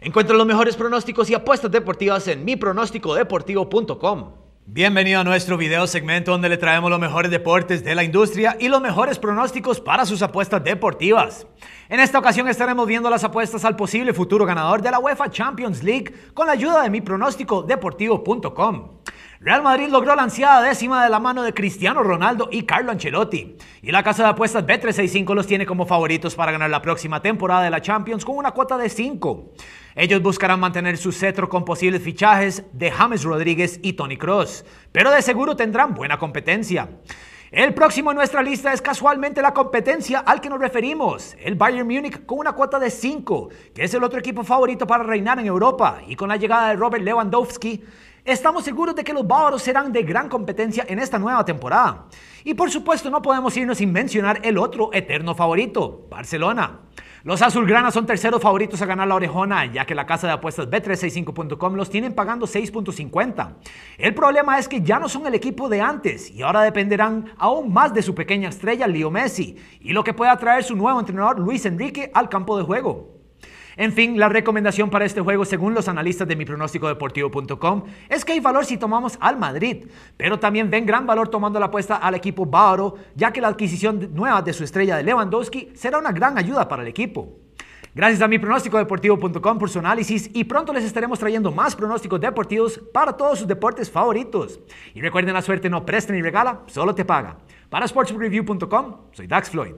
Encuentra los mejores pronósticos y apuestas deportivas en mipronósticodeportivo.com. Bienvenido a nuestro video segmento donde le traemos los mejores deportes de la industria y los mejores pronósticos para sus apuestas deportivas. En esta ocasión estaremos viendo las apuestas al posible futuro ganador de la UEFA Champions League con la ayuda de mipronósticodeportivo.com. Real Madrid logró la ansiada décima de la mano de Cristiano Ronaldo y Carlo Ancelotti. Y la casa de apuestas b 365 los tiene como favoritos para ganar la próxima temporada de la Champions con una cuota de 5. Ellos buscarán mantener su cetro con posibles fichajes de James Rodríguez y Tony Cross, pero de seguro tendrán buena competencia. El próximo en nuestra lista es casualmente la competencia al que nos referimos, el Bayern Múnich con una cuota de 5, que es el otro equipo favorito para reinar en Europa, y con la llegada de Robert Lewandowski, Estamos seguros de que los bávaros serán de gran competencia en esta nueva temporada. Y por supuesto no podemos irnos sin mencionar el otro eterno favorito, Barcelona. Los azulgranas son terceros favoritos a ganar la orejona, ya que la casa de apuestas B365.com los tienen pagando 6.50. El problema es que ya no son el equipo de antes y ahora dependerán aún más de su pequeña estrella, Leo Messi, y lo que pueda traer su nuevo entrenador Luis Enrique al campo de juego. En fin, la recomendación para este juego, según los analistas de mi deportivo.com, es que hay valor si tomamos al Madrid, pero también ven gran valor tomando la apuesta al equipo bávaro, ya que la adquisición nueva de su estrella de Lewandowski será una gran ayuda para el equipo. Gracias a mi deportivo.com por su análisis y pronto les estaremos trayendo más pronósticos deportivos para todos sus deportes favoritos. Y recuerden la suerte no presta ni regala, solo te paga. Para sportsreview.com, soy Dax Floyd.